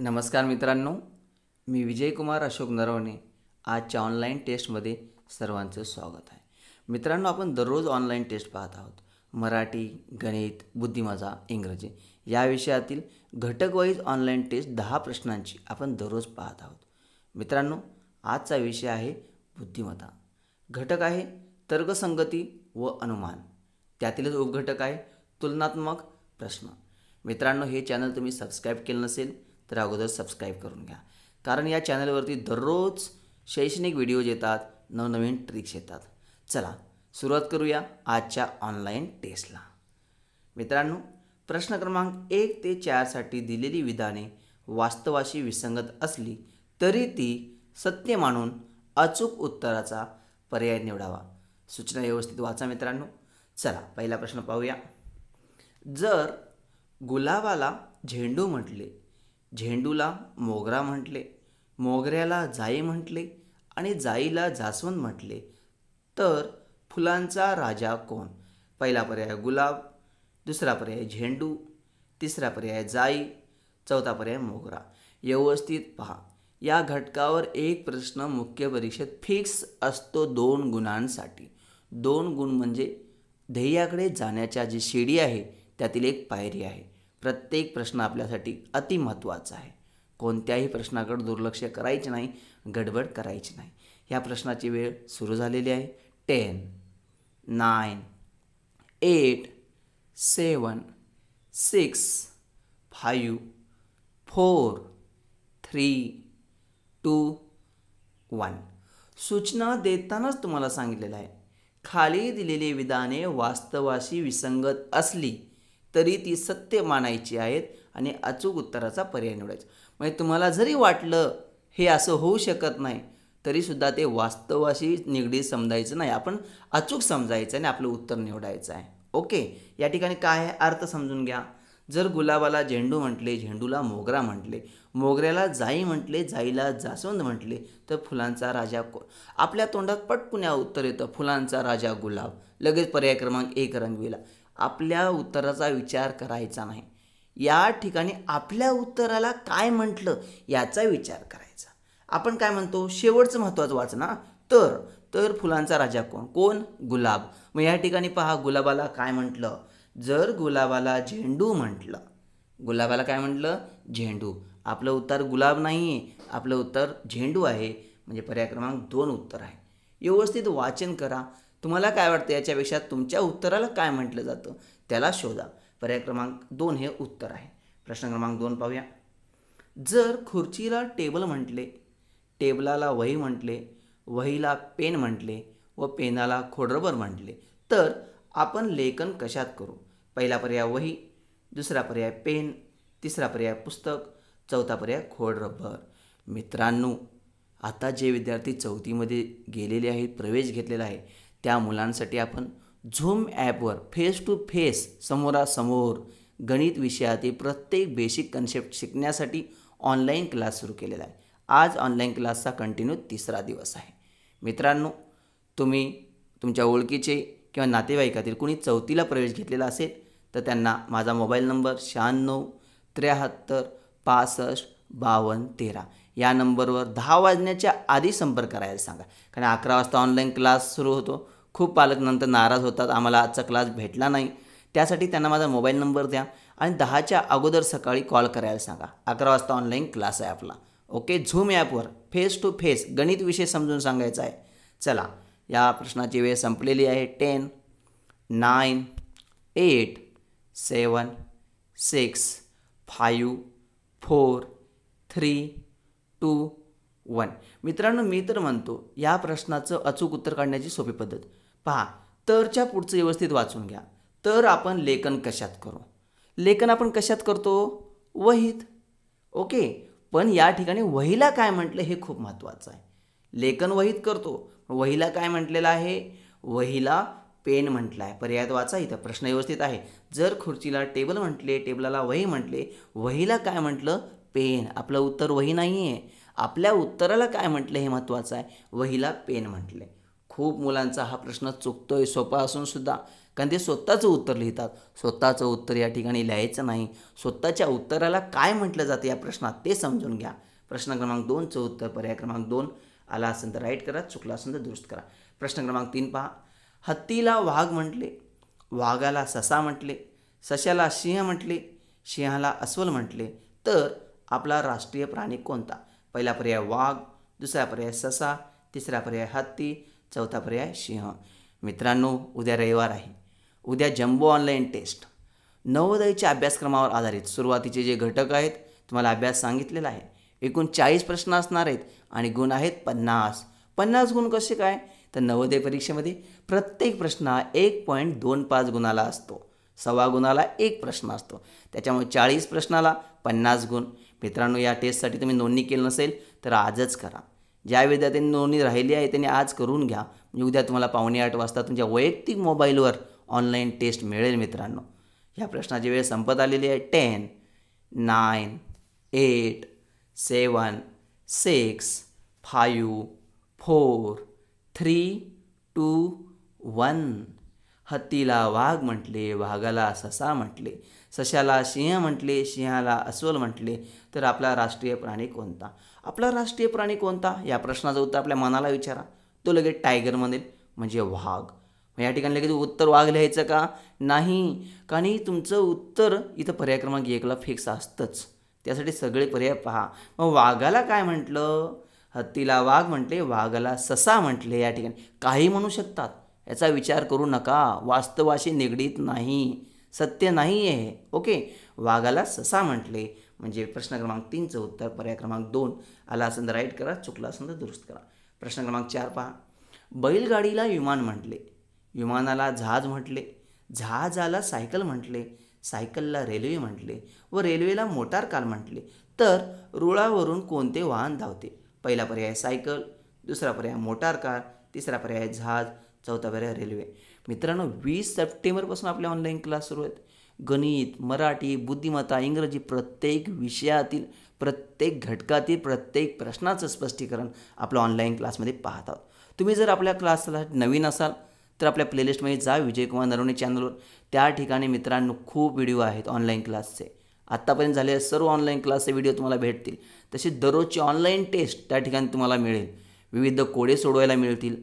नमस्कार मित्रांनो मी विजयकुमार अशोक नरवणे आजच्या ऑनलाईन टेस्टमध्ये सर्वांचं स्वागत आहे मित्रांनो आपण दररोज ऑनलाईन टेस्ट पाहत आहोत मराठी गणित बुद्धिमत्ता इंग्रजी या विषयातील घटकवाईज ऑनलाईन टेस्ट दहा प्रश्नांची आपण दररोज पाहत आहोत मित्रांनो आजचा विषय आहे बुद्धिमत्ता घटक आहे तर्कसंगती व अनुमान त्यातीलच उपघटक आहे तुलनात्मक प्रश्न मित्रांनो हे चॅनल तुम्ही सबस्क्राईब केलं नसेल तर अगोदर सबस्क्राईब करून घ्या कारण या चॅनलवरती दररोज शैक्षणिक व्हिडिओज येतात नवनवीन ट्रिक्स येतात चला सुरुवात करूया आजच्या ऑनलाईन टेस्टला मित्रांनो प्रश्न क्रमांक एक ते चारसाठी दिलेली विधाने वास्तवाशी विसंगत असली तरी ती सत्य मानून अचूक उत्तराचा पर्याय निवडावा सूचना व्यवस्थित वाचा मित्रांनो चला पहिला प्रश्न पाहूया जर गुलाबाला झेंडू म्हटले झेंडूला मोगरा म्हटले मोगऱ्याला जाई म्हटले आणि जाईला जास्वंद म्हटले तर फुलांचा राजा कोण पहिला पर्याय गुलाब दुसरा पर्याय झेंडू तिसरा पर्याय जाई चौथा पर्याय मोगरा व्यवस्थित पहा या घटकावर एक प्रश्न मुख्य परीक्षेत फिक्स असतो दोन गुणांसाठी दोन गुण म्हणजे ध्येयाकडे जाण्याच्या जी शिडी आहे त्यातील एक पायरी आहे प्रत्येक प्रश्न आपल्यासाठी अतिमहत्त्वाचा आहे कोणत्याही प्रश्नाकडे दुर्लक्ष करायचे नाही गडबड करायची नाही ह्या प्रश्नाची वेळ सुरू झालेली आहे ten nine eight seven six five four three two one सूचना देतानाच तुम्हाला सांगितलेलं आहे खाली दिलेली विधाने वास्तवाशी विसंगत असली तरी ती सत्य मानायची आहेत आणि अचूक उत्तराचा पर्याय निवडायचा म्हणजे तुम्हाला जरी वाटलं हे असं होऊ शकत नाही तरीसुद्धा ते वास्तवाशी निगडीत समजायचं नाही आपण अचूक समजायचं आणि आपलं उत्तर निवडायचं आहे ओके या ठिकाणी काय आहे अर्थ समजून घ्या जर गुलाबाला झेंडू म्हटले झेंडूला मोगरा म्हटले मोगऱ्याला जाई म्हटले जाईला जास्वंद म्हटले तर फुलांचा राजा को आपल्या तोंडात पटकुन्या उत्तर येतं फुलांचा राजा गुलाब लगेच पर्याय क्रमांक एक रंगविला आपल्या उत्तराचा विचार करायचा नाही या ठिकाणी आपल्या उत्तराला काय म्हटलं याचा विचार करायचा आपण काय म्हणतो शेवटचं महत्त्वाचं वाचना तर तर फुलांचा राजा कोण कोण गुलाब मग या ठिकाणी पहा गुलाबाला काय म्हटलं जर गुलाबाला झेंडू म्हटलं गुलाबाला काय म्हटलं झेंडू आपलं उत्तर गुलाब नाही आहे आपलं उत्तर झेंडू आहे म्हणजे पर्याय क्रमांक दोन उत्तर आहे व्यवस्थित वाचन करा तुम्हाला काय वाटतं याच्यापेक्षा तुमच्या उत्तराला काय म्हटलं जातं त्याला शोधा पर्याय क्रमांक दोन हे उत्तर आहे प्रश्न क्रमांक दोन पाहूया जर खुर्चीला टेबल म्हटले टेबलाला वही म्हटले वहीला पेन म्हटले व पेनाला खोडरबर म्हटले तर आपण लेखन कशात करू पहिला पर्याय वही दुसरा पर्याय पेन तिसरा पर्याय पुस्तक चौथा पर्याय खोडरबर मित्रांनो आता जे विद्यार्थी चौथीमध्ये गेलेले आहेत प्रवेश घेतलेला आहे त्या मुलांसाठी आपण झूम ॲपवर फेस टू फेस समोरासमोर गणित विषयातील प्रत्येक बेसिक कन्सेप्ट शिकण्यासाठी ऑनलाईन क्लास सुरू केलेला आहे आज ऑनलाईन क्लासचा कंटिन्यू तिसरा दिवस आहे मित्रांनो तुम्ही तुमच्या ओळखीचे किंवा नातेवाईकातील कुणी चौथीला प्रवेश घेतलेला असेल तर त्यांना माझा मोबाईल नंबर शहाण्णव त्र्याहत्तर पासष्ट बावन्न तेरा या नंबरवर दहा वाजण्याच्या आधी संपर्क करायला सांगा कारण अकरा वाजता ऑनलाईन क्लास सुरू होतो खूप पालक नंतर नाराज होतात आम्हाला आजचा क्लास भेटला नाही त्यासाठी त्यांना माझा मोबाईल नंबर द्या आणि दहाच्या अगोदर सकाळी कॉल करायला सांगा अकरा वाजता ऑनलाईन क्लास आहे आपला ओके झूम ॲपवर फेस टू फेस गणित विषय समजून सांगायचा आहे चला या प्रश्नाची वेळ संपलेली आहे ten nine eight seven six five four three two one मित्रांनो मी तर म्हणतो या प्रश्नाचं अचूक उत्तर काढण्याची सोपी पद्धत पहा तरच्या पुढचं व्यवस्थित वाचून घ्या तर आपण लेखन कशात करू लेखन आपण कशात करतो वहीत ओके पण या ठिकाणी वहीला काय म्हटलं हे खूप महत्त्वाचं आहे लेखन वहीत करतो वहीला काय म्हटलेलं आहे वहीला पेन म्हटलं आहे पर्याय वाचा इथं प्रश्न व्यवस्थित आहे जर खुर्चीला टेबल म्हटले टेबलाला वही म्हटले वहीला काय म्हटलं पेन आपलं उत्तर वही नाही आहे आपल्या उत्तराला काय म्हटलं हे महत्त्वाचं आहे वहीला पेन म्हटले खूप मुलांचा हा प्रश्न चुकतो आहे सोपा असूनसुद्धा कारण ते स्वतःचं उत्तर लिहितात स्वतःचं उत्तर या ठिकाणी लिहायचं नाही स्वतःच्या उत्तराला काय म्हटलं जातं या प्रश्नात ते समजून घ्या प्रश्न क्रमांक दोनचं उत्तर पर्याय क्रमांक दोन आला असेल तर राईट करा चुकला असेल तर दुरुस्त करा प्रश्न क्रमांक तीन पहा हत्तीला वाघ म्हटले वाघाला ससा म्हटले सशाला सिंह म्हटले सिंहाला अस्वल म्हटले तर आपला राष्ट्रीय प्राणी कोणता पहिला पर्याय वाघ दुसरा पर्याय ससा तिसरा पर्याय हत्ती चौथा पर्याय सिंह मित्रांनो उद्या रविवार आहे उद्या जम्बो ऑनलाईन टेस्ट नवोदयच्या अभ्यासक्रमावर आधारित सुरुवातीचे जे घटक आहेत तुम्हाला अभ्यास सांगितलेला आहे एकूण चाळीस प्रश्न असणार आहेत आणि गुण आहेत पन्नास पन्नास गुण कसे काय तर नवोदय परीक्षेमध्ये प्रत्येक प्रश्न हा एक पॉईंट दोन पाच गुणाला असतो सव्वा गुणाला एक प्रश्न असतो त्याच्यामुळे चाळीस प्रश्नाला पन्नास गुण मित्रांनो या टेस्टसाठी तुम्ही नोंदणी केली नसेल तर आजच करा ज्या विद्यार्थ्यांनी नोंदणी राहिली आहे त्यांनी आज करून घ्या म्हणजे उद्या तुम्हाला पावणे आठ वाजता तुमच्या वैयक्तिक मोबाईलवर ऑनलाईन टेस्ट मिळेल मित्रांनो ह्या प्रश्नाची वेळ संपत आलेली आहे ten nine eight seven six five four three two one हत्तीला वाघ म्हटले वाघाला ससा म्हटले सशाला सिंह म्हटले सिंहाला अस्वल म्हटले तर आपला राष्ट्रीय प्राणी कोणता आपला राष्ट्रीय प्राणी कोणता या प्रश्नाचं उत्तर आपल्या मनाला विचारा तो लगेच टायगर म्हणेल म्हणजे वाघ मग या ठिकाणी लगेच उत्तर वाघ लिहायचं का नाही कारण तुमचं उत्तर इथं पर्याय क्रमांक एकला फिक्स असतंच त्यासाठी सगळे पर्याय पहा मग वाघाला काय म्हटलं हत्तीला वाघ म्हटले वाघाला ससा म्हटले या ठिकाणी काही म्हणू शकतात याचा विचार करू नका वास्तवाशी निगडीत नाही सत्य नाही आहे ओके वाघाला ससा म्हटले म्हणजे प्रश्न क्रमांक तीनचं उत्तर पर्याय क्रमांक दोन आला असेल तर राईट करा चुकला असेल तर दुरुस्त करा प्रश्न क्रमांक चार पहा बैलगाडीला विमान म्हटले विमानाला जहाज म्हटले जहाजाला सायकल म्हटले सायकलला रेल्वे म्हटले व रेल्वेला मोटार कार म्हटले तर रुळावरून कोणते वाहन धावते पहिला पर्याय सायकल दुसरा पर्याय मोटार कार तिसरा पर्याय जहाज चौथा पर्याय रेल्वे मित्रांनो वीस सप्टेंबरपासून आपले ऑनलाईन क्लास सुरू आहेत गणित मराठी बुद्धिमत्ता इंग्रजी प्रत्येक विषयातील प्रत्येक घटकातील प्रत्येक प्रश्नाचं स्पष्टीकरण आपलं ऑनलाईन क्लासमध्ये पाहत आहोत तुम्ही जर आपल्या क्लासला नवीन असाल तर आपल्या प्लेलिस्टमध्ये जा विजय कुमार नरवणे चॅनलवर त्या ठिकाणी मित्रांनो खूप व्हिडिओ आहेत ऑनलाईन क्लासचे आत्तापर्यंत झालेले सर्व ऑनलाईन क्लासचे व्हिडिओ तुम्हाला भेटतील तसे दररोजचे ऑनलाईन टेस्ट त्या ठिकाणी तुम्हाला मिळेल विविध कोडे सोडवायला मिळतील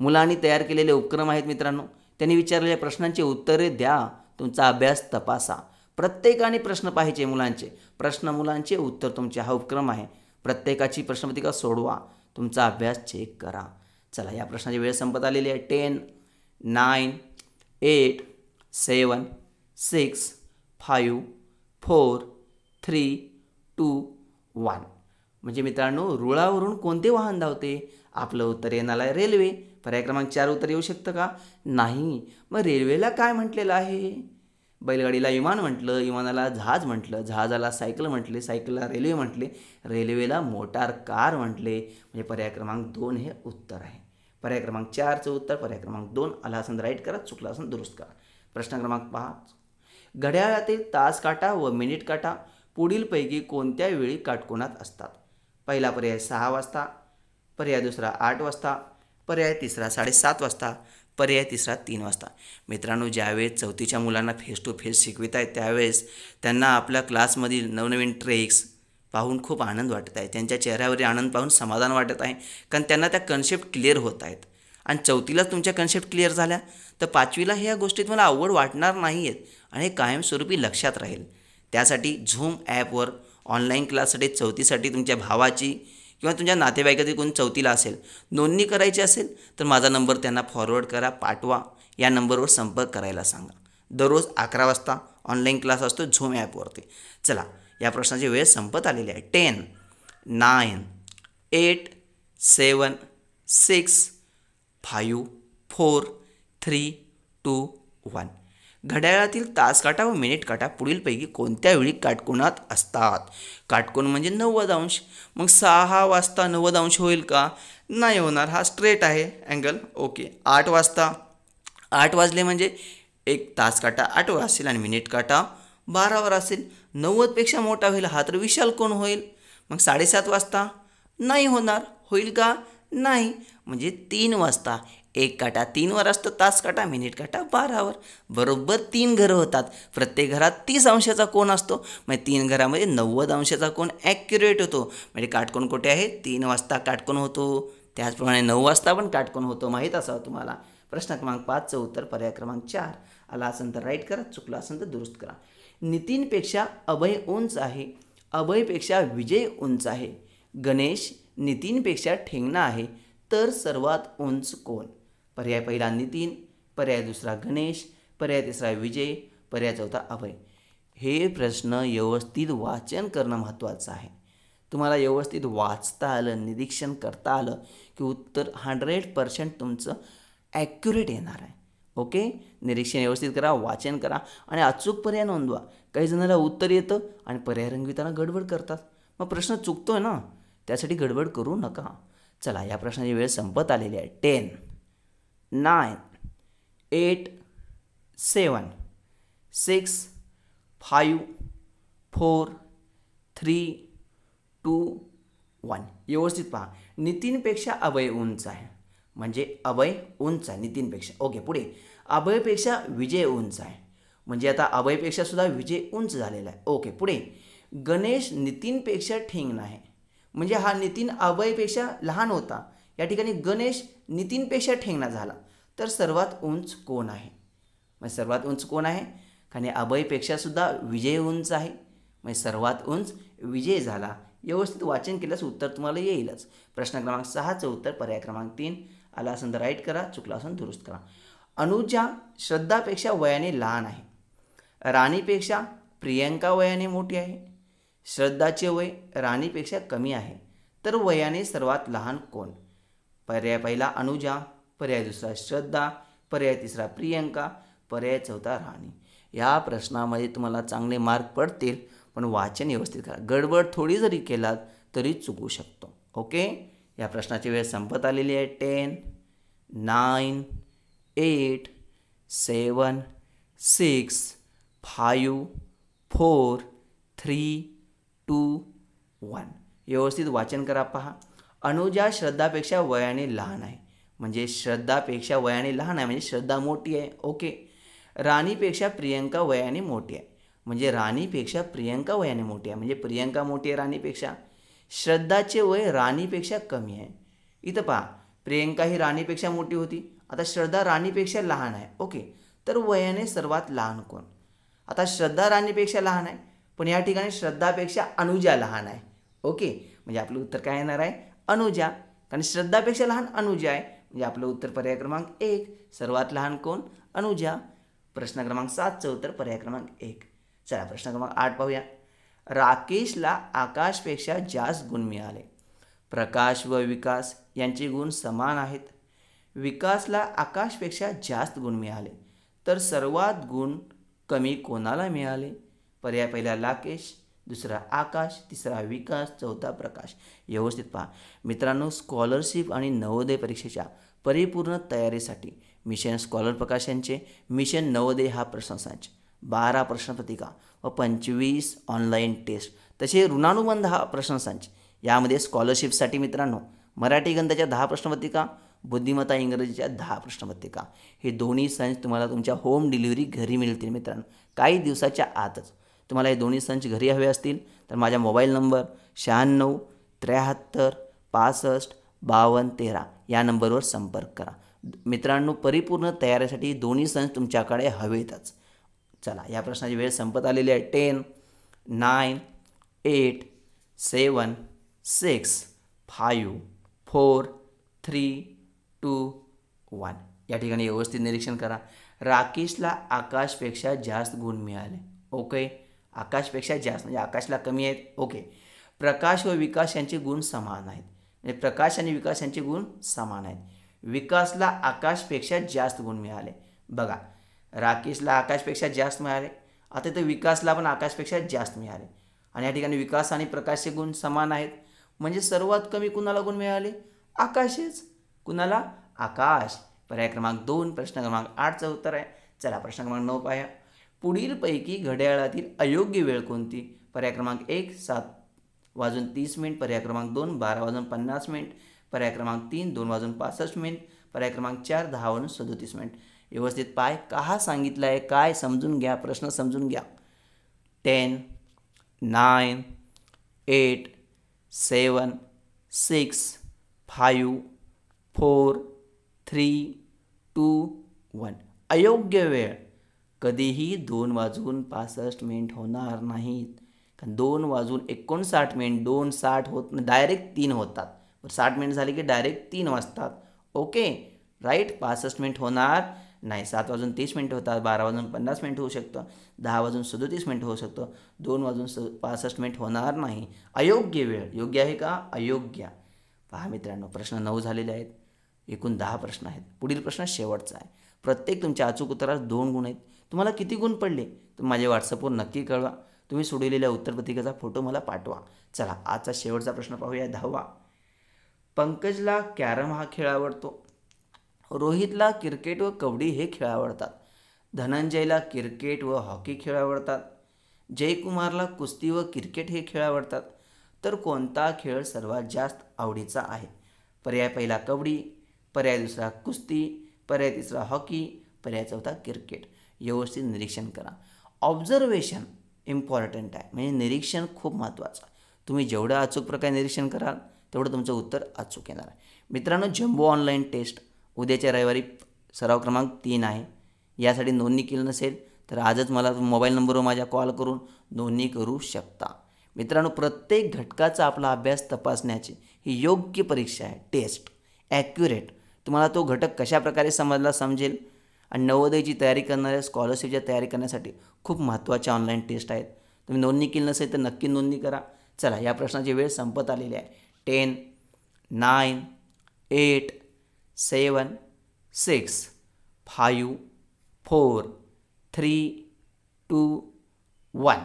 मुलांनी तयार केलेले उपक्रम आहेत मित्रांनो त्यांनी विचारलेल्या प्रश्नांची उत्तरे द्या तुमचा अभ्यास तपासा प्रत्येकाने प्रश्न पाहिजे मुलांचे प्रश्न मुलांचे उत्तर तुमचे हा उपक्रम आहे प्रत्येकाची प्रश्नपत्रिका सोडवा तुमचा अभ्यास चेक करा चला या प्रश्नाची वेळ संपत आलेली आहे ten nine eight seven six five four three two one म्हणजे मित्रांनो रुळावरून कोणते वाहन धावते आपलं उत्तर येणार आहे रेल्वे पर्याय क्रमांक चार उत्तर येऊ शकतं का नाही मग रेल्वेला काय म्हटलेलं आहे बैलगाडीला विमान म्हटलं विमानाला जहाज म्हटलं जहाजाला सायकल म्हटले सायकलला रेल्वे म्हटले रेल्वेला मोटार कार म्हटले म्हणजे पर्याय क्रमांक दोन हे उत्तर आहे पर्याय क्रमांक चारचं उत्तर पर्याय क्रमांक दोन आला राईट करा चुकला असन दुरुस्त करा प्रश्न क्रमांक पाच घड्याळातील तास काटा व मिनिट काटा पुढीलपैकी कोणत्या वेळी काटकोणात असतात पहिला पर्याय सहा वाजता पर्याय दुसरा आठ वाजता पर्याय तिसरा साडेसात वाजता पर्याय तिसरा तीन वाजता मित्रांनो ज्यावेळेस चौथीच्या मुलांना फेस टू फेस शिकवित आहेत त्यावेळेस त्यांना आपल्या क्लासमधील नवनवीन ट्रेक्स पाहून खूप आनंद वाटत आहे त्यांच्या चेहऱ्यावरील आनंद पाहून समाधान वाटत आहे कारण त्यांना त्या कन्सेप्ट क्लिअर होत आहेत आणि चौथीलाच तुमच्या कन्सेप्ट क्लिअर झाल्या तर पाचवीला ह्या गोष्टीत मला अवघड वाटणार नाही आहेत आणि हे कायमस्वरूपी लक्षात राहील त्यासाठी झूम ॲपवर ऑनलाईन क्लाससाठी चौथीसाठी तुमच्या भावाची किंवा तुमच्या नातेवाईकातील कोण चौथीला असेल नोंदणी करायची असेल तर माझा नंबर त्यांना फॉरवर्ड करा पाठवा या नंबरवर संपर्क करायला सांगा दररोज अकरा वाजता ऑनलाईन क्लास असतो झूम ॲपवरती चला या प्रश्नाची वेळ संपत आलेली आहे ten nine eight seven six five four three two one घड्याळातील तासकाटा व मिनिट काटा पुढीलपैकी कोणत्या वेळी काटकोणात असतात काटकोण म्हणजे नव्वद अंश मग सहा वाजता नव्वद अंश होईल का नाही होणार हा स्ट्रेट आहे अँगल ओके आठ वाजता आठ वाजले म्हणजे एक तास काटा आठवर असेल आणि मिनिट काटा बारावर असेल नव्वदपेक्षा मोठा होईल हा तर विशाल कोण होईल मग साडेसात वाजता नाही होणार होईल का नाही म्हणजे तीन वाजता एक काटा तीनवर असतो तास काटा मिनिट काटा बारावर बरोबर तीन घरं होतात प्रत्येक घरात तीस अंशाचा कोण असतो म्हणजे तीन घरामध्ये नव्वद अंशाचा कोण ॲक्युरेट होतो म्हणजे काटकोण कुठे आहे तीन वाजता काटकोण होतो त्याचप्रमाणे नऊ वाजता पण काटकोण होतो माहीत असावं तुम्हाला प्रश्न क्रमांक पाचचं उत्तर पर्याय क्रमांक चार आला असेल तर राईट करा चुकला असेल तर दुरुस्त करा नितीनपेक्षा अभय उंच आहे अभयपेक्षा विजय उंच आहे गणेश नितीनपेक्षा ठेंगणा आहे तर सर्वात उंच कोण पर्याय पहिला नितीन पर्याय दुसरा गणेश पर्याय तिसरा विजय पर्याय चौथा अभय हे प्रश्न व्यवस्थित वाचन करणं महत्त्वाचं आहे तुम्हाला व्यवस्थित वाचता आलं निरीक्षण करता आलं की उत्तर हंड्रेड पर्सेंट तुमचं ॲक्युरेट येणार आहे ओके निरीक्षण व्यवस्थित करा वाचन करा आणि अचूक पर्याय नोंदवा काही जणांना उत्तर येतं आणि पर्याय रंगविताना गडबड करतात मग प्रश्न चुकतो आहे ना त्यासाठी गडबड करू नका चला या प्रश्नाची वेळ संपत आलेली आहे ten nine eight seven six five four three two one व्यवस्थित पहा नितीनपेक्षा अभय उंच आहे म्हणजे अभय उंच आहे नितीनपेक्षा ओके पुढे अभयपेक्षा विजय उंच आहे म्हणजे आता अभयपेक्षा सुद्धा विजय उंच झालेला आहे ओके पुढे गणेश नितीनपेक्षा ठेंगना नाही म्हणजे हा नितीन अभयपेक्षा लहान होता या ठिकाणी गणेश नितीनपेक्षा ठेंगणा झाला तर सर्वात उंच कोण आहे मग सर्वात उंच कोण आहे अभयपेक्षा अभयपेक्षासुद्धा विजय उंच आहे मग सर्वात उंच विजय झाला व्यवस्थित वाचन केल्यास उत्तर तुम्हाला येईलच प्रश्न क्रमांक सहाचं उत्तर पर्याय क्रमांक तीन आला असून तर राईट करा चुकला असून दुरुस्त करा अनुजा श्रद्धापेक्षा वयाने लहान आहे राणीपेक्षा प्रियंका वयाने मोठी आहे श्रद्धाचे वय राणीपेक्षा कमी आहे तर वयाने सर्वात लहान कोण पर्याय पहिला अनुजा पर्याय दुसरा श्रद्धा पर्याय तिसरा प्रियंका पर्याय चौथा राणी या प्रश्नामध्ये तुम्हाला चांगले मार्क पडतील पण वाचन व्यवस्थित करा गडबड थोडी जरी केलात तरी चुकू शकतो ओके या प्रश्नाची वेळ संपत आलेली आहे ten nine eight seven six five four three two one व्यवस्थित वाचन करा पहा अनुजा श्रद्धापेक्षा वयाने लहान आहे म्हणजे श्रद्धापेक्षा वयाने लहान आहे म्हणजे श्रद्धा मोठी आहे ओके राणीपेक्षा प्रियंका वयाने मोठी आहे म्हणजे राणीपेक्षा प्रियंका वयाने मोठी आहे म्हणजे प्रियंका मोठी आहे राणीपेक्षा श्रद्धाचे वय राणीपेक्षा कमी आहे इथं पहा प्रियंका ही राणीपेक्षा मोठी होती आता श्रद्धा राणीपेक्षा लहान आहे ओके तर वयाने सर्वात लहान कोण आता श्रद्धा राणीपेक्षा लहान आहे पण या ठिकाणी श्रद्धापेक्षा अनुजा लहान आहे ओके म्हणजे आपलं उत्तर काय येणार आहे अनुजा कारण श्रद्धापेक्षा लहान अनुजा आहे म्हणजे आपलं उत्तर पर्याय क्रमांक एक सर्वात लहान कोण अनुजा प्रश्न क्रमांक सातचं उत्तर पर्याय क्रमांक एक चला प्रश्न क्रमांक आठ पाहूया राकेशला आकाशपेक्षा जास्त गुण मिळाले प्रकाश व विकास यांचे गुण समान आहेत विकासला आकाशपेक्षा जास्त गुण मिळाले तर सर्वात गुण कमी कोणाला मिळाले पर्याय पहिला राकेश दुसरा आकाश तिसरा विकास चौथा प्रकाश व्यवस्थित पहा मित्रांनो स्कॉलरशिप आणि नवोदय परीक्षेच्या परिपूर्ण तयारीसाठी मिशन स्कॉलर प्रकाश यांचे मिशन नवोदय हा प्रश्नसंच बारा प्रश्नपत्रिका व पंचवीस ऑनलाईन टेस्ट तसे ऋणानुबंध हा प्रश्नसंच यामध्ये स्कॉलरशिपसाठी मित्रांनो मराठी गंधाच्या दहा प्रश्नपत्रिका बुद्धिमत्ता इंग्रजीच्या दहा प्रश्नपत्रिका हे दोन्ही संच तुम्हाला तुमच्या होम डिलिव्हरी घरी मिळतील मित्रांनो काही दिवसाच्या आतच तुम्हाला हे दोन्ही संच घरी हवे असतील तर माझ्या मोबाईल नंबर शहाण्णव त्र्याहत्तर पासष्ट बावन्न तेरा या नंबरवर संपर्क करा मित्रांनो परिपूर्ण तयारीसाठी दोन्ही संच तुमच्याकडे हवेतच चला या प्रश्नाची वेळ संपत आलेली आहे ten nine eight seven six five four three two one या ठिकाणी व्यवस्थित निरीक्षण करा राकेशला आकाशपेक्षा जास्त गुण मिळाले ओके आकाशपेक्षा जास्त म्हणजे आकाशला कमी आहेत ओके प्रकाश व विकास यांचे गुण समान आहेत म्हणजे प्रकाश आणि विकास यांचे गुण समान आहेत विकासला आकाशपेक्षा जास्त गुण मिळाले बघा राकेशला आकाशपेक्षा जास्त मिळाले आता तर विकासला पण आकाशपेक्षा जास्त मिळाले आणि या ठिकाणी विकास आणि प्रकाशचे गुण समान आहेत म्हणजे सर्वात कमी कुणाला गुण मिळाले आकाशच कुणाला आकाश पर्याय क्रमांक दोन प्रश्न क्रमांक आठचं उत्तर आहे चला प्रश्न क्रमांक नऊ पाहूया पुढीलपैकी घड्याळातील अयोग्य वेळ कोणती पर्याय क्रमांक एक सात वाजून तीस मिनिट पर्याय क्रमांक दोन बारा वाजून पन्नास मिनिट पर्याय क्रमांक तीन दोन वाजून पासष्ट मिनिट पर्याय क्रमांक चार दहा वाजून सदोतीस मिनिट व्यवस्थित पाय का सांगितलं आहे काय समजून घ्या प्रश्न समजून घ्या ten nine eight seven six five four three two one अयोग्य वेळ कधीही दोन वाजून पासष्ट मिनिट होणार नाहीत कारण दोन वाजून एकोणसाठ मिनिट दोन साठ होत डायरेक्ट तीन होतात साठ मिनिट झाले की डायरेक्ट तीन वाजतात ओके राईट पासष्ट मिनिट होणार नाही सात वाजून तीस मिनिट होतात बारा वाजून पन्नास मिनिट होऊ शकतं दहा वाजून सदोतीस मिनिट होऊ शकतो दोन वाजून स पासष्ट मिनिट होणार नाही अयोग्य वेळ योग्य आहे का अयोग्य पहा मित्रांनो प्रश्न नऊ झालेले आहेत एकूण दहा प्रश्न आहेत पुढील प्रश्न शेवटचा आहे प्रत्येक तुमच्या अचूक उत्तरात दोन गुण आहेत तुम्हाला किती गुण पडले तर माझ्या व्हॉट्सअपवर नक्की कळवा तुम्ही सोडवलेल्या उत्तरपत्रिकेचा फोटो मला पाठवा चला आजचा शेवटचा प्रश्न पाहूया दहावा पंकजला कॅरम हा खेळ आवडतो रोहितला क्रिकेट व कबड्डी हे खेळ आवडतात धनंजयला क्रिकेट व हॉकी खेळ आवडतात जयकुमारला कुस्ती व क्रिकेट हे खेळ आवडतात तर कोणता खेळ सर्वात जास्त आवडीचा आहे पर्याय पहिला कबड्डी पर्याय दुसरा कुस्ती पर्याय तिसरा हॉकी पर्याय चौथा क्रिकेट व्यवस्थित निरीक्षण करा ऑब्झर्वेशन इम्पॉर्टंट आहे म्हणजे निरीक्षण खूप महत्त्वाचं तुम्ही जेवढं अचूक प्रकारे निरीक्षण कराल तेवढं तुमचं उत्तर अचूक येणार आहे मित्रांनो जम्बो ऑनलाईन टेस्ट उद्याच्या रविवारी सराव क्रमांक तीन आहे यासाठी नोंदणी केली नसेल तर आजच मला मोबाईल नंबरवर माझ्या कॉल करून नोंदणी करू शकता मित्रांनो प्रत्येक घटकाचा आपला अभ्यास तपासण्याची ही योग्य परीक्षा आहे टेस्ट ॲक्युरेट तुम्हाला तो घटक कशाप्रकारे समजला समजेल आणि नवोदयची तयारी करणाऱ्या स्कॉलरशिपच्या तयारी करण्यासाठी खूप महत्त्वाच्या ऑनलाईन टेस्ट आहेत तुम्ही नोंदणी केली नसेल तर नक्की नोंदणी करा चला या प्रश्नाची वेळ संपत आलेली आहे ten nine eight seven six five four three two one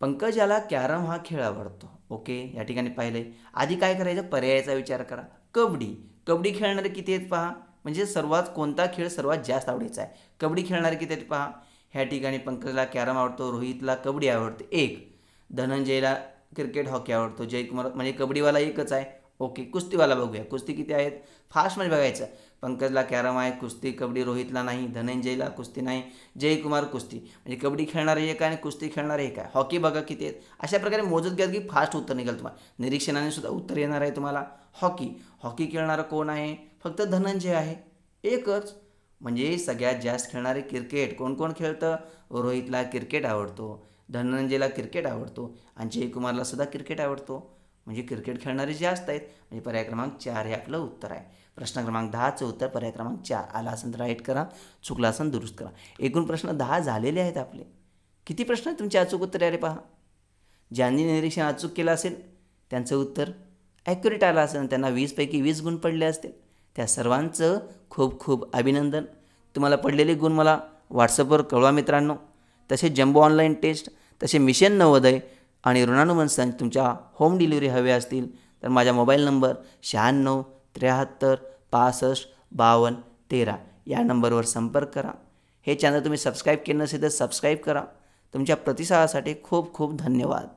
पंकजाला कॅरम हा खेळ आवडतो ओके या ठिकाणी पाहिलं आहे आधी काय करायचं पर्यायाचा विचार करा कबड्डी कबड्डी खेळणारे किती आहेत पहा म्हणजे सर्वात कोणता खेळ सर्वात जास्त आवडायचा आहे कबड्डी खेळणारे किती आहेत पहा ह्या ठिकाणी पंकजला कॅरम आवडतो रोहितला कबड्डी आवडते एक धनंजयला क्रिकेट हॉकी आवडतो जयकुमार म्हणजे कबड्डीवाला एकच आहे ओके कुस्तीवाला बघूया कुस्ती किती आहेत फास्ट म्हणजे बघायचं पंकजला कॅरम आहे कुस्ती कबड्डी रोहितला नाही धनंजयला कुस्ती नाही जयकुमार कुस्ती म्हणजे कबड्डी खेळणारे एक आहे आणि कुस्ती खेळणारे एक आहे हॉकी बघा किती आहेत अशा प्रकारे मोजत गेलं की फास्ट उत्तर निघेल तुम्हाला निरीक्षणाने सुद्धा उत्तर येणार आहे तुम्हाला हॉकी हॉकी खेळणारा कोण आहे फक्त धनंजय आहे एकच म्हणजे सगळ्यात जास्त खेळणारे क्रिकेट कोण कोण खेळतं रोहितला क्रिकेट आवडतो धनंजयला क्रिकेट आवडतो आणि जयकुमारला सुद्धा क्रिकेट आवडतो म्हणजे क्रिकेट खेळणारे जास्त आहेत म्हणजे पर्याय क्रमांक चार हे आपलं उत्तर आहे प्रश्न क्रमांक दहाचं उत्तर पर्याय क्रमांक चार आला असेल तर राईट करा चुकला असेल दुरुस्त करा एकूण प्रश्न दहा झालेले आहेत आपले किती प्रश्न तुमचे अचूक उत्तर अरे पहा ज्यांनी निरीक्षण अचूक केलं असेल त्यांचं उत्तर ॲक्युरेट आलं असेल त्यांना वीसपैकी वीस गुण पडले असतील त्या सर्वांचं खूप खूप अभिनंदन तुम्हाला पडलेले गुण मला व्हॉट्सअपवर कळवा मित्रांनो तसे जम्बो ऑनलाईन टेस्ट तसे मिशन नवोदय आणि संच तुमच्या होम डिलिव्हरी हवे असतील तर माझा मोबाईल नंबर शहाण्णव त्र्याहत्तर पासष्ट बावन्न तेरा या नंबरवर संपर्क करा हे चॅनल तुम्ही सबस्क्राईब केलं नसेल तर सबस्क्राईब करा तुमच्या प्रतिसादासाठी खूप खूप धन्यवाद